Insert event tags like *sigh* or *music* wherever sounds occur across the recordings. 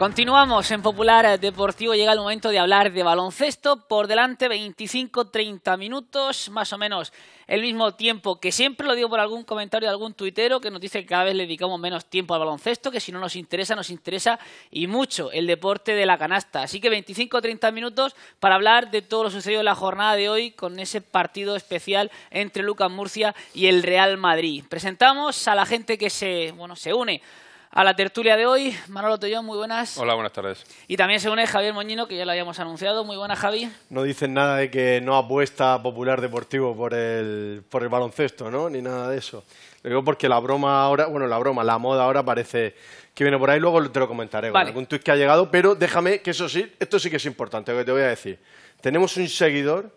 Continuamos en Popular Deportivo. Llega el momento de hablar de baloncesto. Por delante, 25-30 minutos, más o menos el mismo tiempo que siempre. Lo digo por algún comentario de algún tuitero que nos dice que cada vez le dedicamos menos tiempo al baloncesto, que si no nos interesa, nos interesa y mucho el deporte de la canasta. Así que 25-30 minutos para hablar de todo lo sucedido en la jornada de hoy con ese partido especial entre Lucas Murcia y el Real Madrid. Presentamos a la gente que se, bueno, se une a la tertulia de hoy. Manolo Tollón, muy buenas. Hola, buenas tardes. Y también se une Javier Moñino, que ya lo habíamos anunciado. Muy buenas, Javi. No dicen nada de que no apuesta Popular Deportivo por el, baloncesto, ¿no? Ni nada de eso. Lo digo porque la broma ahora, bueno, la broma, la moda ahora parece que viene por ahí. Luego te lo comentaré con algún tuit que ha llegado. Pero déjame que eso sí, esto sí que es importante, lo que te voy a decir. Tenemos un seguidor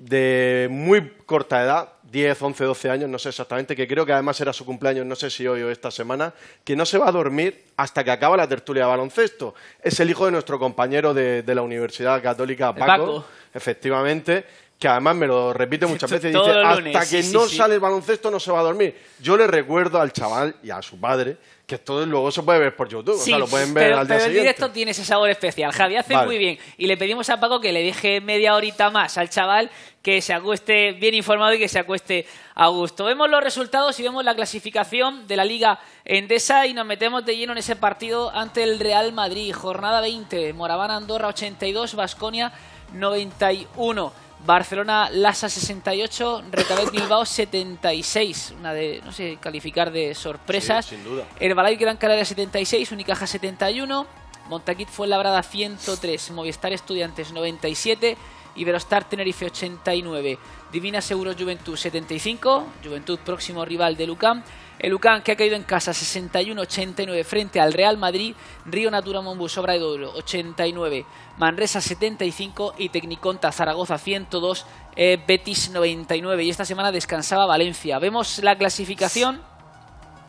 de muy corta edad, 10, 11, 12 años, no sé exactamente, que creo que además era su cumpleaños, no sé si hoy o esta semana, que no se va a dormir hasta que acaba la tertulia de baloncesto. Es el hijo de nuestro compañero de, la Universidad Católica, Paco, Paco. efectivamente que además me lo repite muchas *laughs* veces, dice, hasta que no sale el baloncesto no se va a dormir. Yo le recuerdo al chaval y a su padre que todo luego se puede ver por YouTube, o sea, lo pueden ver al día pero el directo tiene ese sabor especial. Javi hace muy bien y le pedimos a Paco que le deje media horita más al chaval que se acueste bien informado y que se acueste a gusto. Vemos los resultados y vemos la clasificación de la Liga Endesa y nos metemos de lleno en ese partido ante el Real Madrid. Jornada 20, Moraván Andorra 82, Vasconia 91. Barcelona Lasa 68, Retabet Bilbao 76. Una de, no sé, calificar de sorpresas. Sí, sin duda. Herbalife Gran Canaria 76, Unicaja 71. Montaquit fue labrada 103, Movistar Estudiantes 97. Iberostar Tenerife 89, Divina Seguro Juventud 75, Juventud próximo rival de Lucán, el Lucán que ha caído en casa 61-89 frente al Real Madrid, Río Natura Monbus Sobra de 89, Manresa 75 y Tecniconta Zaragoza 102, eh, Betis 99 y esta semana descansaba Valencia. Vemos la clasificación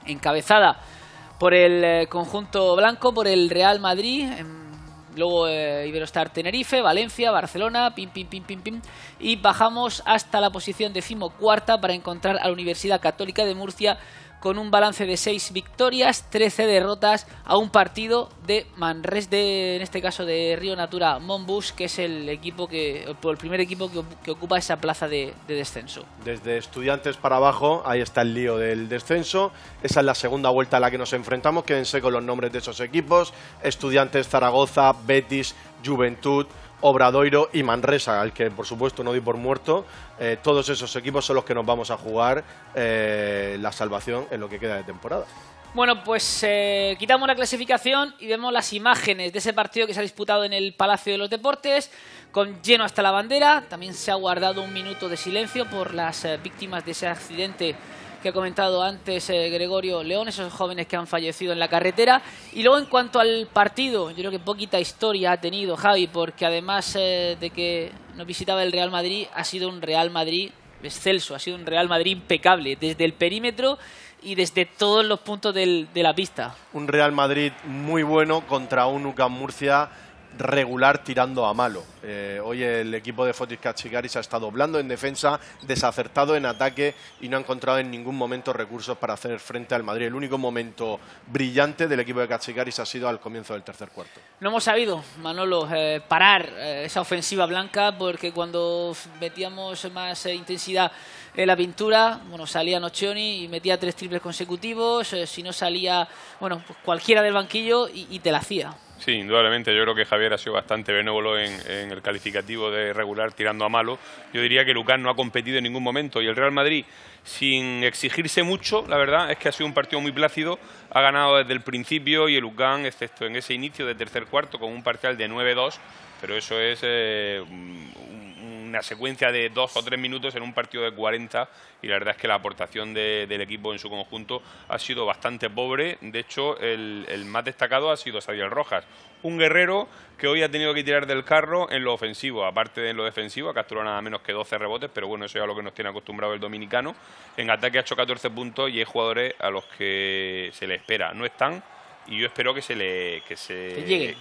encabezada por el eh, conjunto blanco, por el Real Madrid. En Luego eh, Iberostar Tenerife, Valencia, Barcelona, pim, pim, pim, pim, pim. Y bajamos hasta la posición decimocuarta para encontrar a la Universidad Católica de Murcia con un balance de 6 victorias, 13 derrotas a un partido de Manres de, en este caso de Río Natura Monbus, que es el equipo que, el primer equipo que, ocupa esa plaza de, de, descenso. Desde estudiantes para abajo, ahí está el lío del descenso. Esa es la segunda vuelta a la que nos enfrentamos. Quédense con los nombres de esos equipos. Estudiantes Zaragoza, Betis, Juventud, Obradoiro y Manresa, al que por supuesto no doy por muerto. Eh, todos esos equipos son los que nos vamos a jugar eh, la salvación en lo que queda de temporada. Bueno, pues eh, quitamos la clasificación y vemos las imágenes de ese partido que se ha disputado en el Palacio de los Deportes, con lleno hasta la bandera. También se ha guardado un minuto de silencio por las víctimas de ese accidente que ha comentado antes eh, Gregorio León, esos jóvenes que han fallecido en la carretera. Y luego en cuanto al partido, yo creo que poquita historia ha tenido Javi, porque además eh, de que nos visitaba el Real Madrid, ha sido un Real Madrid excelso, ha sido un Real Madrid impecable, desde el perímetro y desde todos los puntos de la pista. Un Real Madrid muy bueno contra un UCAM Murcia regular tirando a malo. Eh, hoy el equipo de Fotis Cachigaris ha estado blando en defensa, desacertado en ataque y no ha encontrado en ningún momento recursos para hacer frente al Madrid. El único momento brillante del equipo de Cachigaris ha sido al comienzo del tercer cuarto. No hemos sabido, Manolo, eh, parar eh, esa ofensiva blanca porque cuando metíamos más intensidad en la pintura, bueno, salía Nocioni y metía tres triples consecutivos, si no salía, bueno, pues cualquiera del banquillo y te la hacía. Sí, indudablemente. Yo creo que Javier ha sido bastante benévolo en, el calificativo de regular tirando a malo. Yo diría que Lucán no ha competido en ningún momento y el Real Madrid, sin exigirse mucho, la verdad es que ha sido un partido muy plácido. Ha ganado desde el principio y el Lucán, excepto en ese inicio de tercer cuarto, con un parcial de 9-2, pero eso es eh, una secuencia de dos o tres minutos en un partido de 40 y la verdad es que la aportación del equipo en su conjunto ha sido bastante pobre. De hecho, el, más destacado ha sido Sadiel Rojas, un guerrero que hoy ha tenido que tirar del carro en lo ofensivo, aparte de en lo defensivo, ha capturado nada menos que 12 rebotes, pero bueno, eso es a lo que nos tiene acostumbrado el dominicano. En ataque ha hecho 14 puntos y hay jugadores a los que se le espera. No están y yo espero que se le que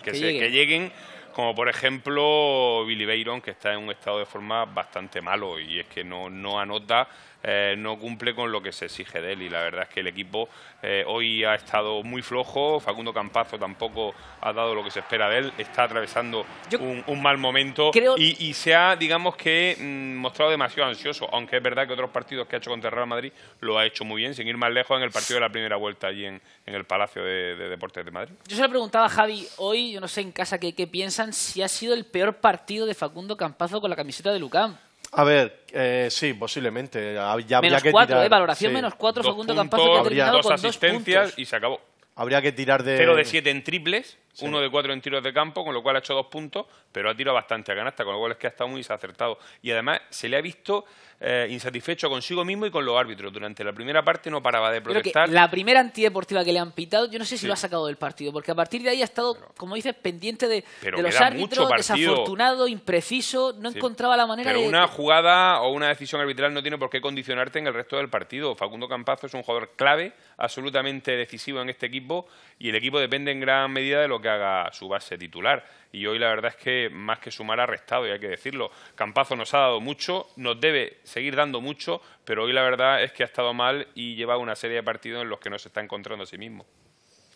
que lleguen como por ejemplo Billy Bayron, que está en un estado de forma bastante malo y es que no, no anota eh, no cumple con lo que se exige de él. Y la verdad es que el equipo eh, hoy ha estado muy flojo. Facundo Campazo tampoco ha dado lo que se espera de él. Está atravesando un, mal momento y, se ha, digamos que, mm, mostrado demasiado ansioso. Aunque es verdad que otros partidos que ha hecho contra Real Madrid lo ha hecho muy bien, sin ir más lejos en el partido de la primera vuelta allí en, el Palacio de, Deportes de Madrid. Yo se lo preguntaba a Javi hoy, yo no sé en casa qué, qué piensan, si ha sido el peor partido de Facundo Campazo con la camiseta de Lucán. A ver, eh, sí, posiblemente. Eh, menos cuatro, tirar, valoración menos cuatro, segundo campazo que ha terminado dos con asistencias dos puntos. y se acabó. Habría que tirar de... Cero de siete en triples, uno de cuatro en tiros de campo, con lo cual ha hecho dos puntos, pero ha tirado bastante a canasta, con lo cual es que ha estado muy desacertado. Y además se le ha visto eh, insatisfecho consigo mismo y con los árbitros. Durante la primera parte no paraba de protestar. la primera antideportiva que le han pitado, yo no sé si lo ha sacado del partido, porque a partir de ahí ha estado, como dices, pendiente de, los árbitros, desafortunado, impreciso, no encontraba la manera pero de... una jugada o una decisión arbitral no tiene por qué condicionarte en el resto del partido. Facundo Campazo es un jugador clave, absolutamente decisivo en este equipo, y el equipo depende en gran medida de lo que haga su base titular. Y hoy la verdad es que más que sumar ha restado, y hay que decirlo. Campazo nos ha dado mucho, nos debe seguir dando mucho, pero hoy la verdad es que ha estado mal y lleva una serie de partidos en los que no se está encontrando a sí mismo.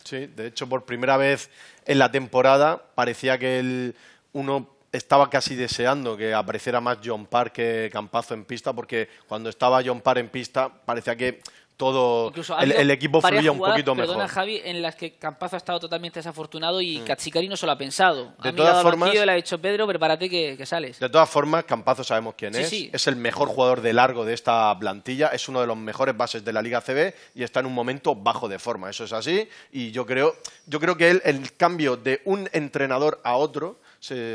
Sí, de hecho, por primera vez en la temporada parecía que uno estaba casi deseando que apareciera más John Parr que Campazo en pista, porque cuando estaba John Parr en pista parecía que todo el, equipo fluía un poquito mejor. Perdona, Javi, en las que Campazo ha estado totalmente desafortunado y mm. Cachicari no se lo ha pensado. De ha todas formas, le ha dicho Pedro, prepárate que, sales. De todas formas, Campazo sabemos quién es. Es el mejor jugador de largo de esta plantilla, es uno de los mejores bases de la Liga CB y está en un momento bajo de forma. Eso es así y yo creo, yo creo que él, el cambio de un entrenador a otro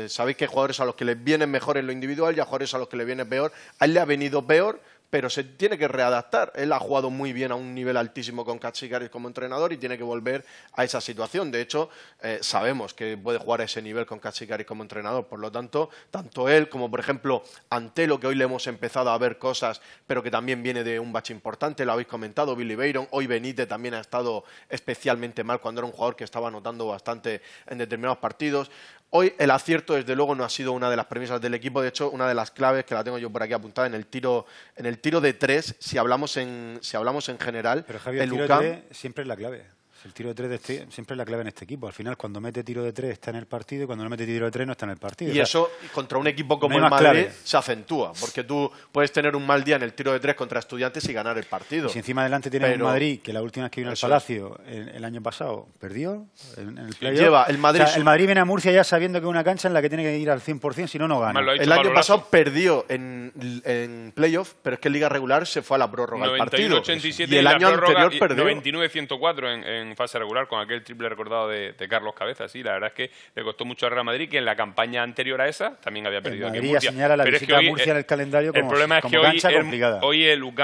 sabéis que hay jugadores a los que les viene mejor en lo individual y a jugadores a los que le viene peor. A él le ha venido peor pero se tiene que readaptar. Él ha jugado muy bien a un nivel altísimo con Katsikaris como entrenador y tiene que volver a esa situación. De hecho, eh, sabemos que puede jugar a ese nivel con Katsikaris como entrenador. Por lo tanto, tanto él como, por ejemplo, Antelo, que hoy le hemos empezado a ver cosas, pero que también viene de un bache importante, lo habéis comentado, Billy Bayron. Hoy Benítez también ha estado especialmente mal cuando era un jugador que estaba anotando bastante en determinados partidos. Hoy el acierto, desde luego, no ha sido una de las premisas del equipo. De hecho, una de las claves que la tengo yo por aquí apuntada en el tiro, en el tiro de tres, si hablamos en, si hablamos en general. Pero Javier, el, siempre es la clave. El tiro de tres este, siempre es la clave en este equipo. Al final, cuando mete tiro de tres está en el partido y cuando no mete tiro de tres no está en el partido. Y eso contra un equipo como el Madrid se acentúa, porque tú puedes tener un mal día en el tiro de tres contra estudiantes y ganar el partido. si encima adelante tiene el Madrid que la última vez que vino al Palacio el, año pasado perdió el Lleva el Madrid. El Madrid viene a Murcia ya sabiendo que es una cancha en la que tiene que ir al 100%, si no, no gana. El año pasado perdió en, en playoff, pero es que en liga regular se fue a la prórroga del partido. y el año anterior perdió. 99-104 en en fase regular con aquel triple recordado de, Carlos Cabeza. Sí, la verdad es que le costó mucho a Real Madrid, que en la campaña anterior a esa también había perdido. el problema es que hoy, el, hoy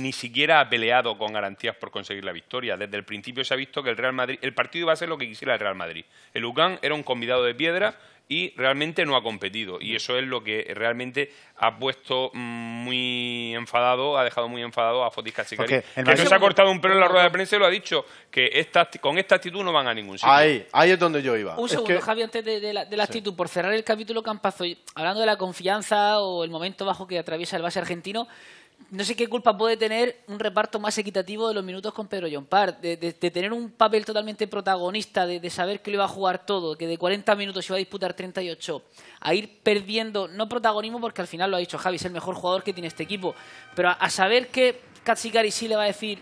ni siquiera ha peleado con garantías por conseguir la victoria. Desde el principio se ha visto que el Real Madrid, el partido iba a ser lo que quisiera el Real Madrid. El UCAN era un convidado de piedra y realmente no ha competido. Y eso es lo que realmente ha puesto mm, muy enfadado, ha dejado muy enfadado a Fotis Cachicari. que no se ha cortado un pelo en la rueda de prensa y lo ha dicho, que esta, con esta actitud no van a ningún sitio. Ahí, ahí es donde yo iba. Un segundo, Javi, antes de, la, de la actitud, por cerrar el capítulo Campazo, hablando de la confianza o el momento bajo que atraviesa el base argentino, no sé qué culpa puede tener un reparto más equitativo de los minutos con Pedro John Parr. de, tener un papel totalmente protagonista, de, saber que le iba a jugar todo, que de 40 minutos iba a disputar 38, a ir perdiendo, no protagonismo porque al final lo ha dicho Javi, es el mejor jugador que tiene este equipo, pero a, saber que Katsikari sí le va a decir,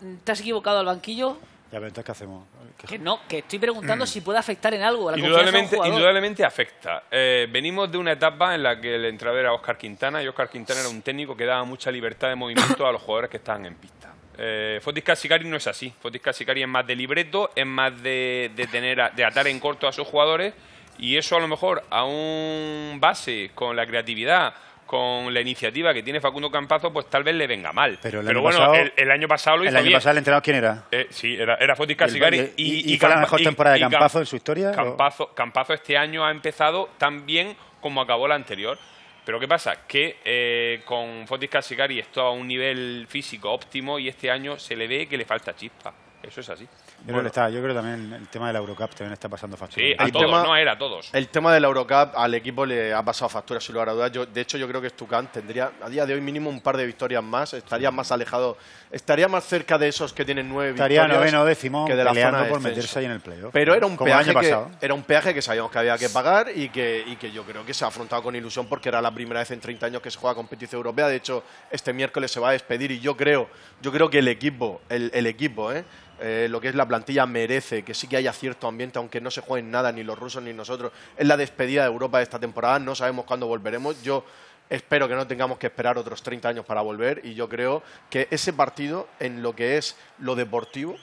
mm, te has equivocado al banquillo, ya, pero ¿qué hacemos? Que no, que estoy preguntando mm. si puede afectar en algo a la indudablemente, Indudablemente afecta. Eh, venimos de una etapa en la que el entrador era Oscar Quintana y Oscar Quintana era un técnico que daba mucha libertad de movimiento a los jugadores que estaban en pista. Eh, Fotis Casicari no es así. Fotis Casicari es más de libreto, es más de, de tener de atar en corto a sus jugadores y eso a lo mejor a un base con la creatividad con la iniciativa que tiene Facundo Campazo, pues tal vez le venga mal. Pero, bueno, el, año pasado lo hizo El año pasado el entrenador, ¿quién era? Eh, sí, era, Fotis Casicari ¿Y, y, fue la mejor temporada de Campazo en su historia? Campazo, este año ha empezado tan bien como acabó la anterior. Pero ¿qué pasa? Que eh, con Fotis Casicari esto a un nivel físico óptimo y este año se le ve que le falta chispa. Eso es así. Yo, creo también el tema de la Eurocup también está pasando factura. Sí, a todos, tema, no era a todos. El tema de la Eurocup al equipo le ha pasado factura, sin lugar a dudas. Yo, de hecho, yo creo que Stukan tendría a día de hoy mínimo un par de victorias más, estaría más alejado, estaría más cerca de esos que tienen nueve estaría victorias. Estaría noveno décimo que de la por meterse ahí en el playoff. Pero era un, peaje que, era un peaje que sabíamos que había que pagar y que, y que yo creo que se ha afrontado con ilusión porque era la primera vez en 30 años que se juega competición europea. De hecho, este miércoles se va a despedir y yo creo, yo creo que el equipo, el equipo, ¿eh? Eh, lo que es la plantilla merece, que sí que haya cierto ambiente, aunque no se jueguen nada, ni los rusos ni nosotros. Es la despedida de Europa de esta temporada, no sabemos cuándo volveremos. Yo espero que no tengamos que esperar otros 30 años para volver y yo creo que ese partido, en lo que es lo deportivo,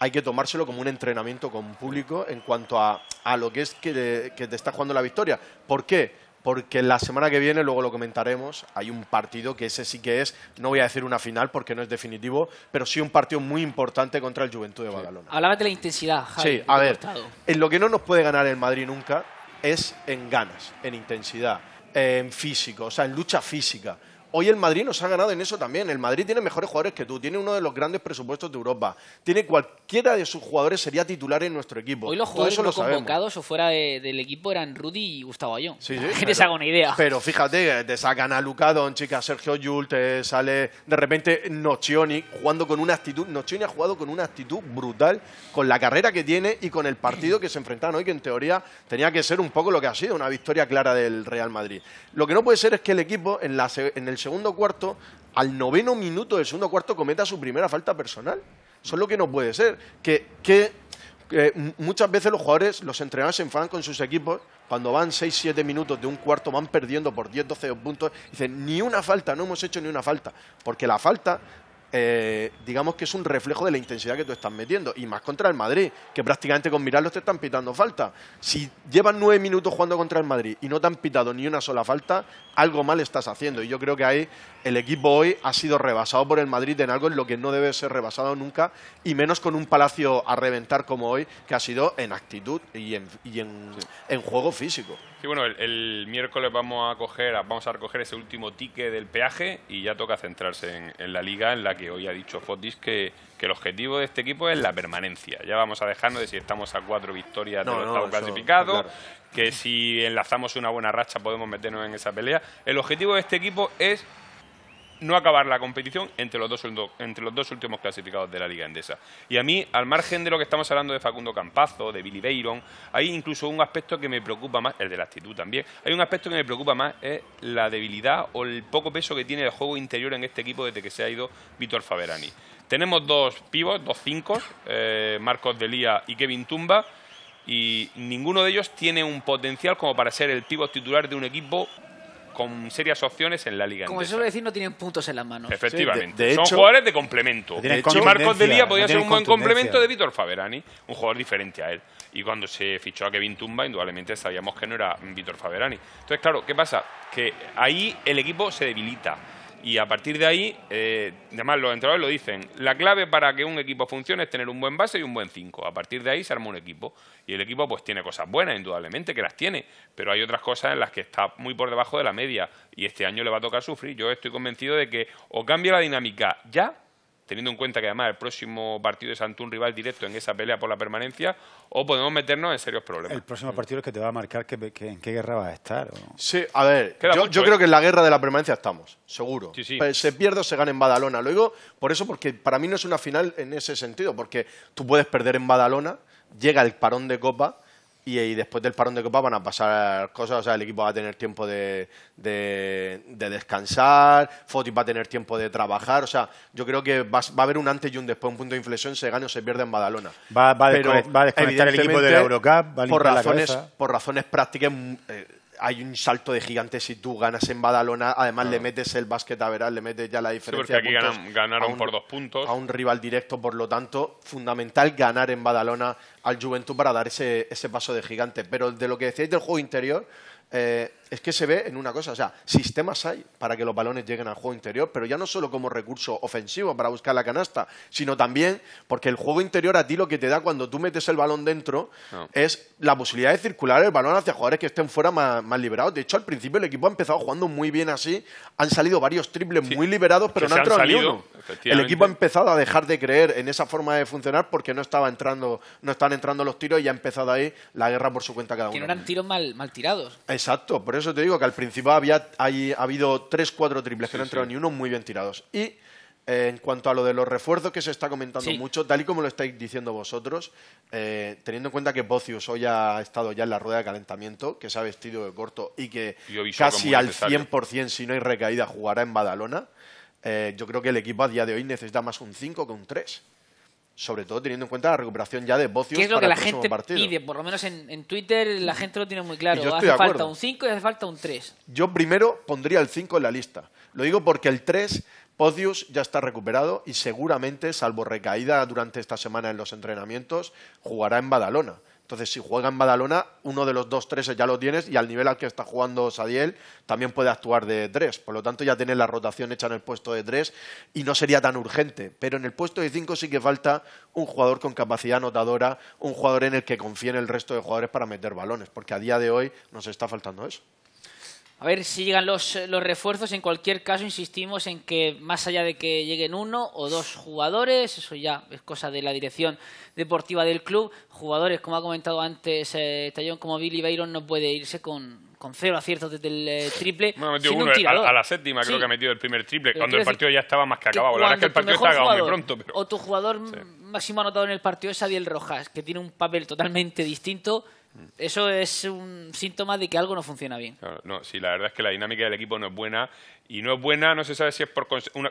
hay que tomárselo como un entrenamiento con público en cuanto a, a lo que es que, que te está jugando la victoria. ¿Por qué? porque la semana que viene, luego lo comentaremos, hay un partido que ese sí que es, no voy a decir una final porque no es definitivo, pero sí un partido muy importante contra el Juventud de Badalona. de la intensidad, Javi. Sí, a ver, en lo que no nos puede ganar el Madrid nunca es en ganas, en intensidad, en físico, o sea, en lucha física Hoy el Madrid nos ha ganado en eso también. El Madrid tiene mejores jugadores que tú, tiene uno de los grandes presupuestos de Europa. Tiene cualquiera de sus jugadores sería titular en nuestro equipo. Hoy los jugadores convocados o fuera del equipo eran Rudy y Gustavo Ayón. Sí, sí, te *laughs* haga una idea. Pero fíjate, eh, te sacan a Lucado, chica Sergio Yul, te sale de repente Nocioni jugando con una actitud. Nocioni ha jugado con una actitud brutal, con la carrera que tiene y con el partido que se enfrentaron hoy, que en teoría tenía que ser un poco lo que ha sido, una victoria clara del Real Madrid. Lo que no puede ser es que el equipo en, la, en el segundo cuarto, al noveno minuto del segundo cuarto, cometa su primera falta personal. Eso es lo que no puede ser. Que, eh, muchas veces los jugadores, los entrenadores se enfadan con sus equipos cuando van 6-7 minutos de un cuarto, van perdiendo por 10-12 puntos, dicen, ni una falta, no hemos hecho ni una falta, porque la falta eh, digamos que es un reflejo de la intensidad que tú estás metiendo. Y más contra el Madrid, que prácticamente con mirarlo te están pitando falta. Si llevas nueve minutos jugando contra el Madrid y no te han pitado ni una sola falta, algo mal estás haciendo. Y yo creo que hay el equipo hoy ha sido rebasado por el Madrid en algo en lo que no debe ser rebasado nunca, y menos con un palacio a reventar como hoy, que ha sido en actitud y en, en, juego físico. Sí, bueno, el, miércoles vamos a coger, vamos a recoger ese último tique del peaje y ya toca centrarse en, la liga en la que hoy ha dicho Fotis que, que, el objetivo de este equipo es la permanencia. Ya vamos a dejarnos de si estamos a cuatro victorias de del estado clasificado, que si enlazamos una buena racha podemos meternos en esa pelea. El objetivo de este equipo es no acabar la competición entre los, dos, entre los dos últimos clasificados de la Liga Endesa. Y a mí, al margen de lo que estamos hablando de Facundo Campazo, de Billy Bayron, hay incluso un aspecto que me preocupa más, el de la actitud también, hay un aspecto que me preocupa más, es la debilidad o el poco peso que tiene el juego interior en este equipo desde que se ha ido Víctor Faverani. Tenemos dos pivos, dos cinco, Marcos eh, Marcos Delía y Kevin Tumba, y ninguno de ellos tiene un potencial como para ser el pivot titular de un equipo con serias opciones en la Liga Como se suele decir, no tienen puntos en las manos. Efectivamente. Son jugadores de complemento. y Marcos Lía podía ser un buen complemento de Víctor Faverani... un jugador diferente a él. Y cuando se fichó a Kevin Tumba, indudablemente sabíamos que no era Víctor Faverani... Entonces, claro, ¿qué pasa? Que ahí el equipo se debilita y a partir de ahí, eh, además los entrenadores lo dicen, la clave para que un equipo funcione es tener un buen base y un buen 5. A partir de ahí se arma un equipo. Y el equipo pues tiene cosas buenas, indudablemente, que las tiene, pero hay otras cosas en las que está muy por debajo de la media y este año le va a tocar sufrir. Yo estoy convencido de que o cambia la dinámica ya teniendo en cuenta que además el próximo partido es ante un rival directo en esa pelea por la permanencia, o podemos meternos en serios problemas. El próximo partido es que te va a marcar que, en qué guerra vas a estar. Sí, a ver, yo, creo ¿eh? que en la guerra de la permanencia estamos, seguro. Eh, se pierde o se gana en Badalona. Lo digo por eso, porque para mí no es una final en ese sentido, porque tú puedes perder en Badalona, llega el parón de Copa y, después del parón de Copa van a pasar cosas, o sea, el equipo va a tener tiempo de, de, descansar, Foti va a tener tiempo de trabajar, o sea, yo creo que va, a haber un antes y un después, un punto de inflexión, se gana o se pierde en Badalona. Va, a desconectar el equipo de Eurocup, va a por razones, por razones prácticas... Mm, eh, hay un salto de gigante si tú ganas en Badalona, además le metes el básquet a Verás, le metes ya la diferencia. Sí, porque aquí ganaron por dos puntos. A un rival directo, por lo tanto, fundamental ganar en Badalona al Juventud para dar ese, ese paso de gigante. Pero de lo que decíais del juego interior, eh, es que se ve en una cosa, o sea, sistemas hay para que los balones lleguen al juego interior, pero ya no solo como recurso ofensivo para buscar la canasta, sino también porque el juego interior a ti lo que te da cuando tú metes el balón dentro ah. es la posibilidad de circular el balón hacia jugadores que estén fuera más, liberados. De hecho, al principio el equipo ha empezado jugando muy bien así, han salido varios triples muy liberados, pero no han salido, El equipo ha empezado a dejar de creer en esa forma de funcionar porque no estaba entrando, no están entrando los tiros y ha empezado ahí la guerra por su cuenta cada uno. Que no eran tiros mal, tirados. Exacto, eso te digo que al principio había ha habido tres, cuatro triples que no entraron ni uno muy bien tirados. Y eh, en cuanto a lo de los refuerzos que se está comentando mucho, tal y como lo estáis diciendo vosotros, eh, teniendo en cuenta que Bocius hoy ha estado ya en la rueda de calentamiento, que se ha vestido de corto y que casi al 100%, si no hay recaída, jugará en Badalona, eh, yo creo que el equipo a día de hoy necesita más un 5 que un 3 sobre todo teniendo en cuenta la recuperación ya de Bocios. ¿Qué es lo que la gente pide, por lo menos en, Twitter la gente lo tiene muy claro. Hace falta un 5 y hace falta un 3. Yo primero pondría el 5 en la lista. Lo digo porque el 3, Podius ya está recuperado y seguramente, salvo recaída durante esta semana en los entrenamientos, jugará en Badalona. Entonces, si juega en Badalona, uno de los dos treses ya lo tienes y al nivel al que está jugando Sadiel también puede actuar de tres. Por lo tanto, ya tienes la rotación hecha en el puesto de tres y no sería tan urgente. Pero en el puesto de cinco sí que falta un jugador con capacidad anotadora, un jugador en el que confíen el resto de jugadores para meter balones, porque a día de hoy nos está faltando eso. A ver si llegan los, refuerzos. En cualquier caso, insistimos en que más allá de que lleguen uno o dos jugadores, eso ya es cosa de la dirección deportiva del club. Jugadores, como ha comentado antes eh, como Billy Byron, no puede irse con, con cero aciertos desde el eh, triple. Bueno, uno a, la séptima, creo que ha metido el primer triple, cuando el partido ya estaba más que acabado. La verdad que el partido está acabado pronto. O tu jugador máximo anotado en el partido es Adiel Rojas, que tiene un papel totalmente distinto eso es un síntoma de que algo no funciona bien. no, sí, la verdad es que la dinámica del equipo no es buena y no es buena, no se sabe si es por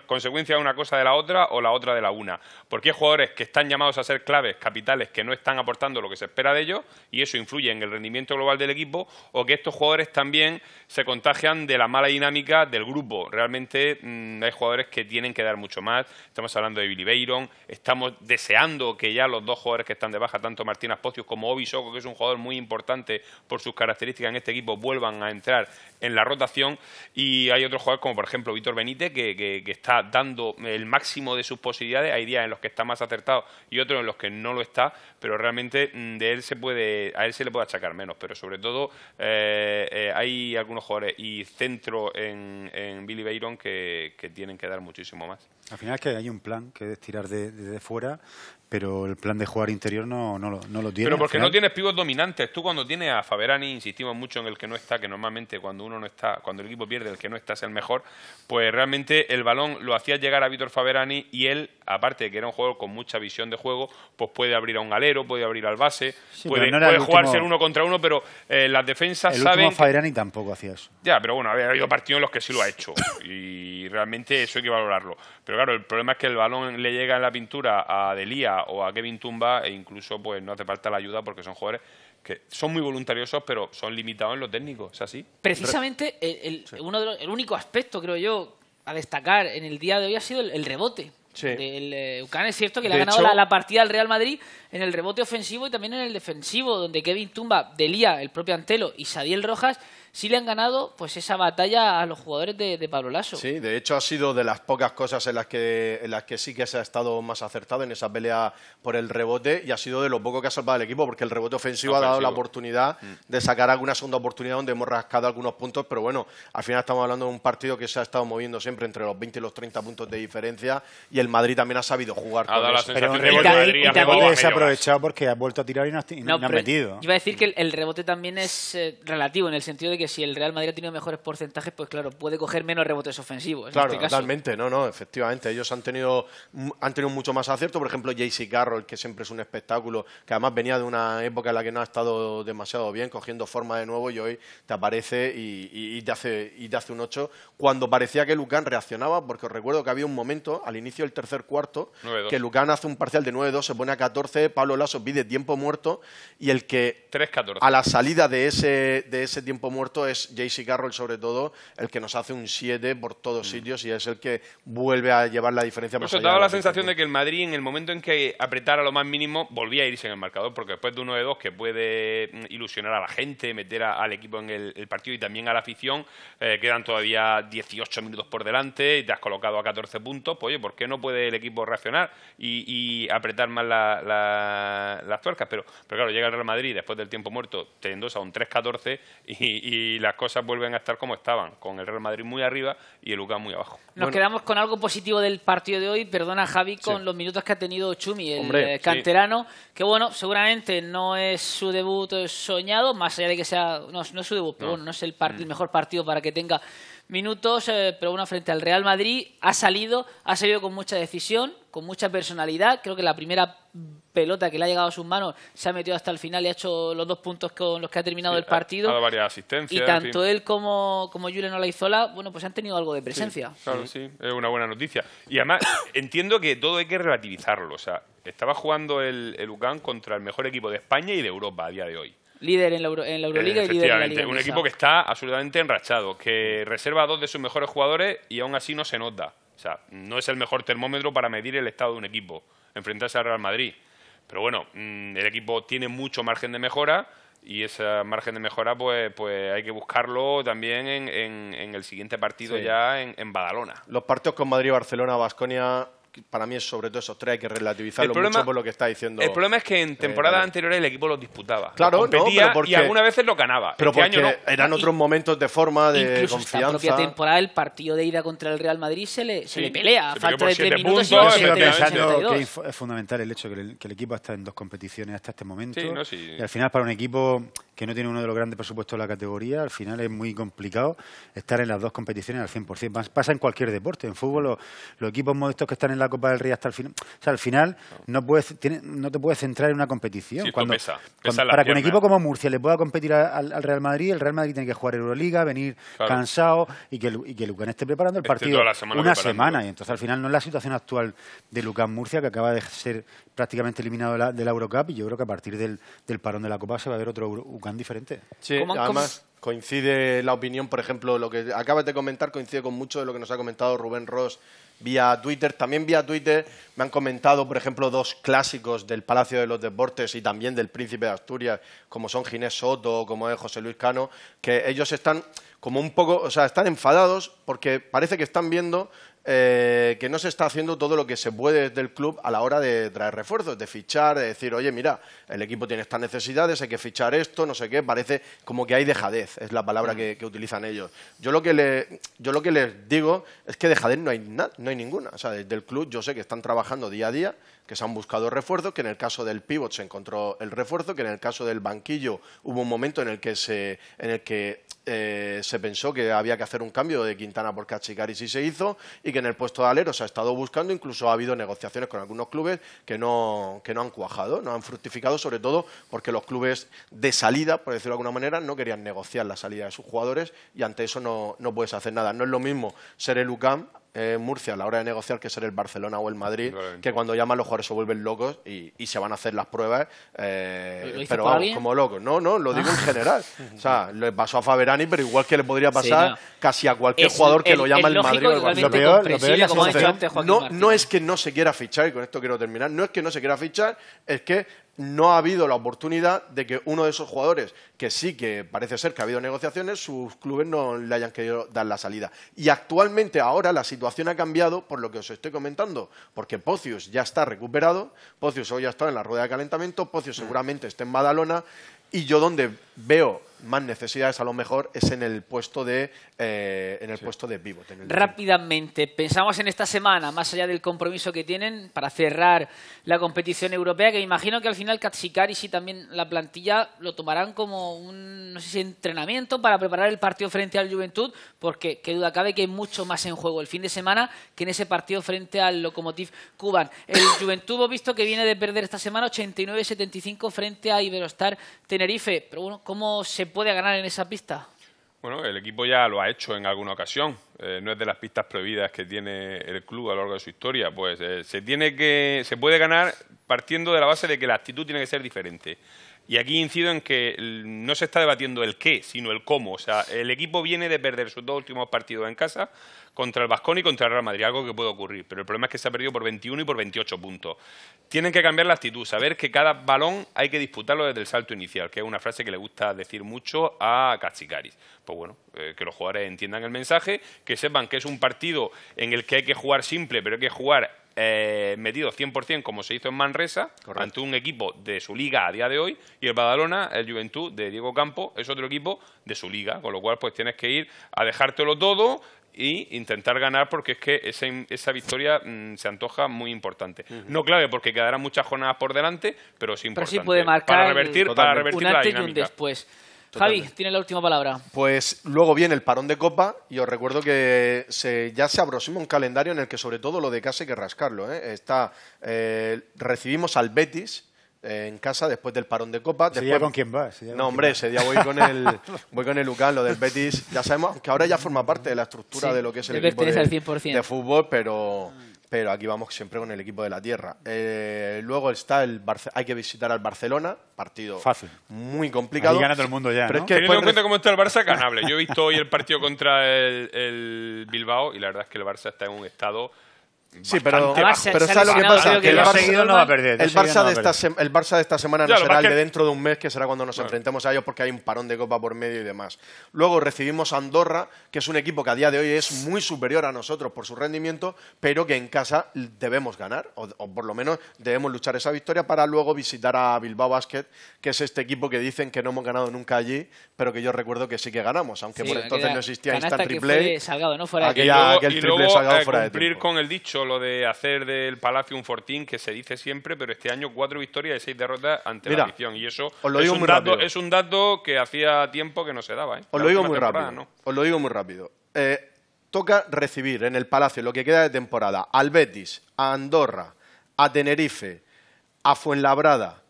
consecuencia de una cosa de la otra o la otra de la una. Porque hay jugadores que están llamados a ser claves, capitales, que no están aportando lo que se espera de ellos y eso influye en el rendimiento global del equipo o que estos jugadores también se contagian de la mala dinámica del grupo. Realmente mm, hay jugadores que tienen que dar mucho más. Estamos hablando de Billy Bayron, estamos deseando que ya los dos jugadores que están de baja, tanto Martín Pocios como Obi Soko, que es un jugador muy importante por sus características en este equipo, vuelvan a entrar en la rotación y hay otros jugadores como por ejemplo Víctor Benítez, que, está dando el máximo de sus posibilidades. Hay días en los que está más acertado y otros en los que no lo está, pero realmente mm, de él se puede, a él se le puede achacar menos. Pero sobre todo eh, eh, hay algunos jugadores y centro en, Billy Bayron que, tienen que dar muchísimo más. Al final es que hay un plan, que es tirar desde de, de fuera, pero el plan de jugar interior no, no, lo, no tiene. Pero porque no tienes pibos dominantes. Tú cuando tienes a Faverani, insistimos mucho en el que no está, que normalmente cuando uno no está, cuando el equipo pierde, el que no está es el mejor, pues realmente el balón lo hacía llegar a Víctor Faverani y él, aparte de que era un jugador con mucha visión de juego, pues puede abrir a un galero, puede abrir al base, puede, jugarse uno contra uno, pero eh, las defensas saben... tampoco hacía eso. Ya, pero bueno, ha habido partidos en los que sí lo ha hecho y realmente eso hay que valorarlo. Pero claro, el problema es que el balón le llega en la pintura a Delía o a Kevin Tumba e incluso pues no hace falta la ayuda porque son jugadores que son muy voluntariosos pero son limitados en lo técnico, ¿es así? Precisamente el, uno el único aspecto, creo yo, a destacar en el día de hoy ha sido el, rebote. El, eh, es cierto que le ha ganado la, la, partida al Real Madrid en el rebote ofensivo y también en el defensivo, donde Kevin Tumba, Delía, el propio Antelo y Sadiel Rojas sí le han ganado pues esa batalla a los jugadores de, de, Pablo Lasso. Sí, de hecho ha sido de las pocas cosas en las que en las que sí que se ha estado más acertado en esa pelea por el rebote y ha sido de lo poco que ha salvado el equipo porque el rebote ofensivo, ha dado la oportunidad mm. de sacar alguna segunda oportunidad donde hemos rascado algunos puntos, pero bueno, al final estamos hablando de un partido que se ha estado moviendo siempre entre los 20 y los 30 puntos de diferencia y el Madrid también ha sabido jugar. Ha dado la sensación de Pero el rebote, Madrid, ha desaprovechado porque ha vuelto a tirar y no, ha metido. iba a decir que el, rebote también es eh, relativo en el sentido de que si el Real Madrid ha tenido mejores porcentajes, pues claro, puede coger menos rebotes ofensivos. Claro, este totalmente, no, no, efectivamente. Ellos han tenido, mucho más acierto. Por ejemplo, JC Carroll, que siempre es un espectáculo, que además venía de una época en la que no ha estado demasiado bien, cogiendo forma de nuevo y hoy te aparece y, te, hace, y te un 8. Cuando parecía que Lucán reaccionaba, porque os recuerdo que había un momento al inicio del tercer cuarto que Lucán hace un parcial de 9-2, se pone a 14, Pablo Lasso pide tiempo muerto y el que a la salida de ese, de ese tiempo muerto es JC Carroll, sobre todo, el que nos hace un 7 por todos mm. sitios y es el que vuelve a llevar la diferencia Por Eso daba la sensación de que el Madrid, en el momento en que apretara lo más mínimo, volvía a irse en el marcador, porque después de uno de dos que puede mm, ilusionar a la gente, meter al equipo en el, partido y también a la afición, eh, quedan todavía 18 minutos por delante y te has colocado a 14 puntos, pues oye, ¿por qué no puede el equipo reaccionar y, apretar más las tuercas? Pero, pero claro, llega el Real Madrid después del tiempo muerto, teniendo a un 3-14 y y las cosas vuelven a estar como estaban, con el Real Madrid muy arriba y el Lucas muy abajo. Nos quedamos con algo positivo del partido de hoy, perdona Javi, con los minutos que ha tenido Chumi, el eh, canterano, que bueno, seguramente no es su debut soñado, más allá de que sea, no, es su debut, pero bueno, no es el mejor partido para que tenga minutos, eh, pero bueno, frente al Real Madrid ha salido, ha salido con mucha decisión, con mucha personalidad. Creo que la primera pelota que le ha llegado a sus manos se ha metido hasta el final y ha hecho los dos puntos con los que ha terminado el partido. varias asistencias. Y tanto él como, como Julian Olaizola, bueno, pues han tenido algo de presencia. claro, sí. es una buena noticia. Y además, *coughs* entiendo que todo hay que relativizarlo. O sea, estaba jugando el, el UCAN contra el mejor equipo de España y de Europa a día de hoy. Líder en la, en la Euroliga y líder en la Liga Un equipo que está absolutamente enrachado, que reserva a dos de sus mejores jugadores y aún así no se nota. O sea, no es el mejor termómetro para medir el estado de un equipo, enfrentarse al Real Madrid. Pero bueno, mm, el equipo tiene mucho margen de mejora y ese margen de mejora pues, pues hay que buscarlo también en, el siguiente partido ya en, en Badalona. Los partidos con Madrid, Barcelona, Basconia para mí es sobre todo esos tres, hay que relativizarlo mucho por lo que está diciendo. El problema es que en eh, temporadas anteriores el equipo los disputaba. Claro, no, porque, y algunas veces lo ganaba. Pero este porque eran otros momentos de forma, de incluso confianza. la propia temporada, el partido de ida contra el Real Madrid se le, se le pelea. A falta de tres minutos es fundamental el hecho que, el, equipo está en dos competiciones hasta este momento. Y al final, para un equipo que no tiene uno de los grandes presupuestos de la categoría, al final es muy complicado estar en las dos competiciones al 100%. Pasa en cualquier deporte, en fútbol los, equipos modestos que están en la Copa del Rey hasta el final, al final no, puedes, no te puedes centrar en una competición. Sí, para que un equipo como Murcia le pueda competir al, Real Madrid, el Real Madrid tiene que jugar Euroliga, venir cansado y que, y esté preparando el partido una semana. Y entonces al final no es la situación actual de Lucán Murcia, que acaba de ser prácticamente eliminado de la, de Eurocup y yo creo que a partir del, parón de la Copa se va a ver otro tan diferente. Sí, además coincide la opinión, por ejemplo, lo que acabas de comentar coincide con mucho de lo que nos ha comentado Rubén Ross vía Twitter. También vía Twitter me han comentado, por ejemplo, dos clásicos del Palacio de los Deportes y también del Príncipe de Asturias, como son Ginés Soto, como es José Luis Cano, que ellos están como un poco, o sea, están enfadados porque parece que están viendo eh, que no se está haciendo todo lo que se puede del club a la hora de traer refuerzos, de fichar, de decir, oye, mira, el equipo tiene estas necesidades, hay que fichar esto, no sé qué, parece como que hay dejadez, es la palabra mm. que, utilizan ellos. Yo lo que, le, yo lo que les digo es que dejadez no hay, nada no hay ninguna. O sea, desde el club yo sé que están trabajando día a día que se han buscado refuerzos, que en el caso del pivot se encontró el refuerzo, que en el caso del banquillo hubo un momento en el que se, en el que, eh, se pensó que había que hacer un cambio de Quintana por Cachicari y se hizo, y que en el puesto de alero se ha estado buscando, incluso ha habido negociaciones con algunos clubes que no, que no han cuajado, no han fructificado, sobre todo porque los clubes de salida, por decirlo de alguna manera, no querían negociar la salida de sus jugadores y ante eso no, no puedes hacer nada. No es lo mismo ser el UCAM eh, Murcia a la hora de negociar que ser el Barcelona o el Madrid, que cuando llaman los jugadores se vuelven locos y, se van a hacer las pruebas, eh, pero vamos, como locos. No, no, lo digo en ah. general. O sea, le pasó a Faberani, pero igual que le podría pasar casi a cualquier jugador que lo llama el, Madrid no, no es que no se quiera fichar, y con esto quiero terminar, no es que no se quiera fichar, es que no ha habido la oportunidad de que uno de esos jugadores, que sí que parece ser que ha habido negociaciones, sus clubes no le hayan querido dar la salida. Y actualmente ahora la situación ha cambiado por lo que os estoy comentando, porque Pocios ya está recuperado, Pocius hoy ya está en la rueda de calentamiento, Pocios seguramente está en Badalona, y yo donde veo más necesidades a lo mejor es en el puesto de eh, en el puesto de vivo Rápidamente, pensamos en esta semana, más allá del compromiso que tienen para cerrar la competición europea, que me imagino que al final Katsikaris y también la plantilla lo tomarán como un no sé si entrenamiento para preparar el partido frente al Juventud, porque qué duda cabe que hay mucho más en juego el fin de semana que en ese partido frente al Lokomotiv Cuban. El Juventud, visto que viene de perder esta semana 89-75 frente a Iberostar Tenerife, pero bueno, ¿cómo se puede ganar en esa pista? Bueno, el equipo ya lo ha hecho en alguna ocasión. Eh, no es de las pistas prohibidas que tiene el club a lo largo de su historia. Pues eh, se tiene que, se puede ganar partiendo de la base de que la actitud tiene que ser diferente. Y aquí incido en que no se está debatiendo el qué, sino el cómo. O sea, el equipo viene de perder sus dos últimos partidos en casa contra el Vascón y contra el Real Madrid, algo que puede ocurrir. Pero el problema es que se ha perdido por 21 y por 28 puntos. Tienen que cambiar la actitud, saber que cada balón hay que disputarlo desde el salto inicial, que es una frase que le gusta decir mucho a Cachicaris. Pues bueno, eh, que los jugadores entiendan el mensaje, que sepan que es un partido en el que hay que jugar simple, pero hay que jugar eh, metido 100% como se hizo en Manresa, ante un equipo de su liga a día de hoy, y el Badalona, el Juventud de Diego Campo, es otro equipo de su liga, con lo cual pues tienes que ir a dejártelo todo y intentar ganar porque es que esa, victoria mm, se antoja muy importante. No clave porque quedarán muchas jornadas por delante, pero es importante. sí puede marcar para revertir, para revertir la dinámica. después. Javi, tiene la última palabra. Pues luego viene el parón de copa y os recuerdo que ya se aproxima un calendario en el que sobre todo lo de casa hay que rascarlo. ¿eh? Está, eh, recibimos al Betis eh, en casa después del parón de copa. Después... Día con quién vas? No, hombre, ese día voy con el *laughs* voy con el lo del Betis. Ya sabemos que ahora ya forma parte de la estructura de lo que es el equipo de, fútbol, pero mm pero aquí vamos siempre con el equipo de la tierra. Eh, luego está el hay que visitar al Barcelona, partido fácil, muy complicado. Ahí gana todo el mundo ya. Teniendo en cuenta cómo está el Barça, ganable. Yo he visto hoy el partido contra el Bilbao y la verdad es que el Barça está en un estado Sí, pero, pero lo que pasa? el, Barça, de esta semana no será el de dentro de un mes, que será cuando nos enfrentemos a ellos porque hay un parón de copa por medio y demás. Luego recibimos a Andorra, que es un equipo que a día de hoy es muy superior a nosotros por su rendimiento, pero que en casa debemos ganar, o, por lo menos debemos luchar esa victoria para luego visitar a Bilbao Basket, que es este equipo que dicen que no hemos ganado nunca allí, pero que yo recuerdo que sí que ganamos, aunque por entonces no existía Instant triple Salgado, ¿no? fuera aquel triple salgado eh, fuera cumplir con el dicho lo de hacer del Palacio un fortín, que se dice siempre, pero este año cuatro victorias y seis derrotas ante la afición. Y eso es, un dato, es un dato que hacía tiempo que no se daba. ¿eh? Os, lo digo muy rápido, os lo digo muy rápido. toca recibir en el Palacio lo que queda de temporada al Betis, a Andorra, a Tenerife, a Fuenlabrada,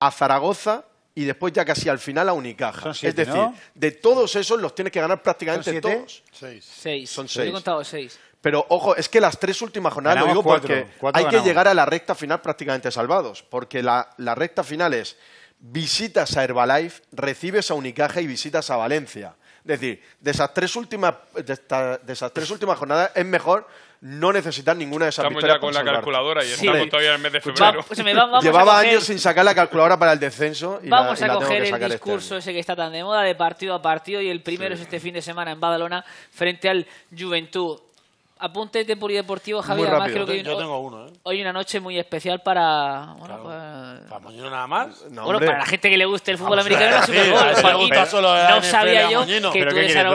a Zaragoza y después ya casi al final a Unicaja. es decir, de todos esos los tienes que ganar prácticamente todos. Seis. Son seis. he contado seis. Pero ojo, es que las tres últimas jornadas, hay que llegar a la recta final prácticamente salvados, porque la, la, recta final es visitas a Herbalife, recibes a Unicaja y visitas a Valencia. Es decir, de esas tres últimas, de, tres últimas jornadas es mejor no necesitar ninguna de esas Estamos ya con la calculadora y estamos todavía en el mes de pues febrero. Pues Llevaba años sin sacar la calculadora para el descenso. Y vamos a coger el este discurso ese que está tan de moda de partido a partido y el primero es este fin de semana en Badalona frente al Juventud. Apunte de polideportivo, Javier. yo tengo uno. ¿eh? Hoy una noche muy especial para. Pues, para Moñino nada más. bueno, para la gente que le guste el fútbol americano, la Super Bowl. no sabía yo que tú eres una.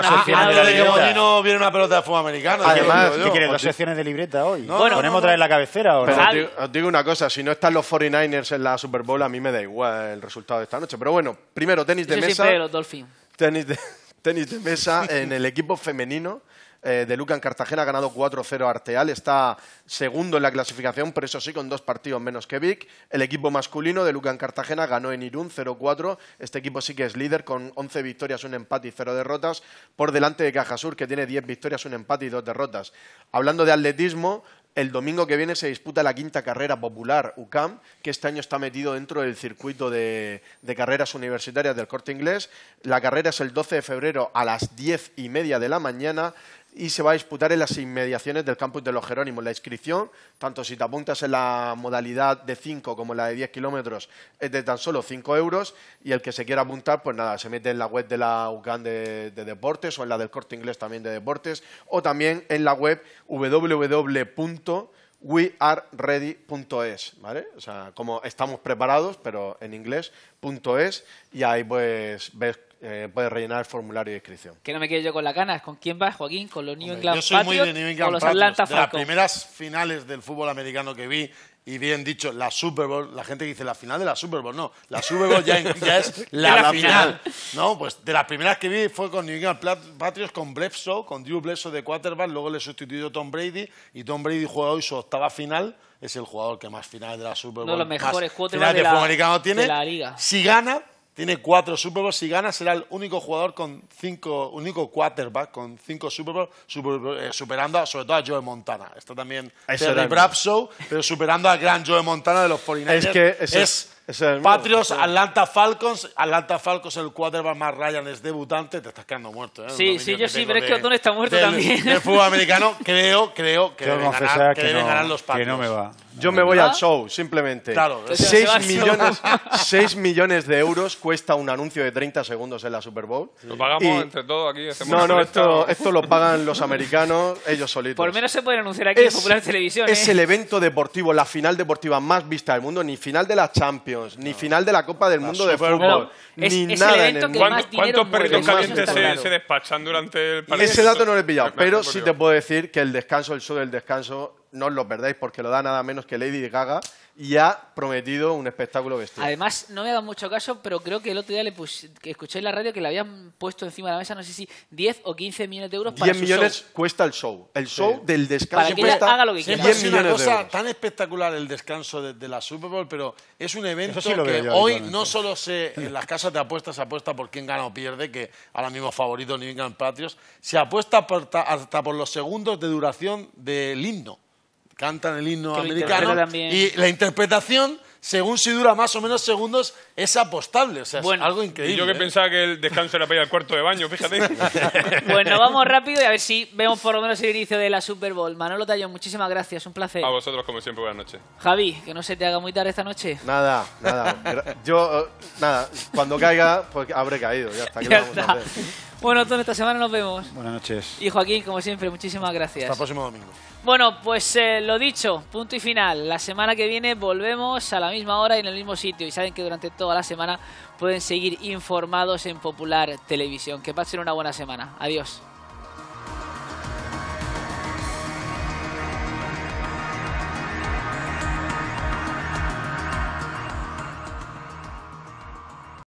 No de que Moñino viene una pelota de fútbol americano. Además, ¿qué quieres? Dos secciones de libreta hoy. bueno, ponemos otra vez la cabecera ahora. os digo una cosa: si no están los 49ers en la Super Bowl, a mí me da igual el resultado de esta noche. Pero bueno, primero, tenis de mesa. *laughs* tenis de mesa en el equipo femenino. Eh, de Luca Cartagena, ha ganado 4-0 a Arteal, está segundo en la clasificación, pero eso sí, con dos partidos menos que Vic. El equipo masculino de Luca en Cartagena ganó en Irún 0-4, este equipo sí que es líder con 11 victorias, un empate y 0 derrotas, por delante de Cajasur, que tiene 10 victorias, un empate y 2 derrotas. Hablando de atletismo, el domingo que viene se disputa la quinta carrera popular UCAM, que este año está metido dentro del circuito de, de, carreras universitarias del corte inglés. La carrera es el 12 de febrero a las 10 y media de la mañana y se va a disputar en las inmediaciones del campus de los Jerónimos. La inscripción, tanto si te apuntas en la modalidad de 5 como la de 10 kilómetros, es de tan solo 5 euros y el que se quiera apuntar, pues nada, se mete en la web de la UCAN de, Deportes o en la del Corte Inglés también de Deportes o también en la web www.weareready.es, ¿vale? O sea, como estamos preparados, pero en inglés, .es y ahí pues ves eh, puedes rellenar el formulario de inscripción. Que no me quede yo con la ganas. ¿Con quién vas, Joaquín? ¿Con los New England Yo soy Patriots, muy de New England los Atlanta de las primeras finales del fútbol americano que vi, y bien dicho, la Super Bowl, la gente dice la final de la Super Bowl, no, la Super Bowl ya, *laughs* es la, final. No, pues de las primeras que vi fue con New England Patriots, con Bledsoe, con Drew Bledsoe de quarterback, luego le sustituyó Tom Brady y Tom Brady juega hoy su octava final, es el jugador que más finales de la Super Bowl, no, los mejores más de, fútbol americano tiene. De la liga. Si gana, tiene cuatro Super Bowls. Si gana, será el único jugador con cinco, único quarterback con cinco Super Bowls, eh, superando sobre todo a Joe Montana. Está también Terry Bradshaw, pero superando al gran Joe Montana de los 49ers. Es que es Patriots, Atlanta Falcons. Atlanta Falcons, el quarterback más Ryan es debutante. Te estás quedando muerto, ¿eh? Sí, sí, yo sí, pero es que Otón está muerto también. El fútbol americano, *laughs* creo, creo que, deben ganar, que, no, los Patriots. Que no me va. yo me voy al show, simplemente. Claro, 6 millones, 6 *laughs* millones de euros cuesta un anuncio de 30 segundos en la Super Bowl. Lo pagamos entre todos aquí. No, no, esto, esto, lo pagan los americanos, ellos solitos. Por menos se puede anunciar aquí en Popular Televisión. Es ¿eh? el evento deportivo, la final deportiva más vista del mundo, ni final de la Champions ni final de la Copa del Mundo de Fútbol, Es- ni nada en el mundo. ¿Cuántos perritos calientes se, se despachan durante el partido? Ese dato no lo he pillado, pero sí te puedo decir que el descanso, el show del descanso, no os lo perdáis porque lo da nada menos que Lady Gaga y ha prometido un espectáculo vestido. Además, no me ha dado mucho caso, pero creo que el otro día le escuché en la radio que le habían puesto encima de la mesa, no sé si 10 o 15 millones de euros 10 millones cuesta el show. El show del descanso. lo Es una cosa tan espectacular el descanso de, la Super Bowl, pero es un evento que hoy no solo se, en las casas de apuestas se apuesta por quién gana o pierde, que ahora mismo favorito ni vengan patrios, se apuesta hasta por los segundos de duración del himno cantan el himno americano y la interpretación según si dura más o menos segundos, es apostable. O sea, bueno, es algo increíble. Y yo que ¿eh? pensaba que el descanso era para ir al cuarto de baño, fíjate. *laughs* bueno, vamos rápido y a ver si vemos por lo menos el inicio de la Super Bowl. Manolo Tallón, muchísimas gracias, un placer. A vosotros, como siempre, buenas noches. Javi, que no se te haga muy tarde esta noche. Nada, nada. Yo, eh, nada, cuando caiga, pues habré caído, ya está. que vamos A bueno, Tony, esta semana nos vemos. Buenas noches. Y Joaquín, como siempre, muchísimas gracias. Hasta el próximo domingo. Bueno, pues eh, lo dicho, punto y final. La semana que viene volvemos a la misma hora y en el mismo sitio. Y saben que durante toda la semana pueden seguir informados en Popular Televisión. Que pasen una buena semana. Adiós.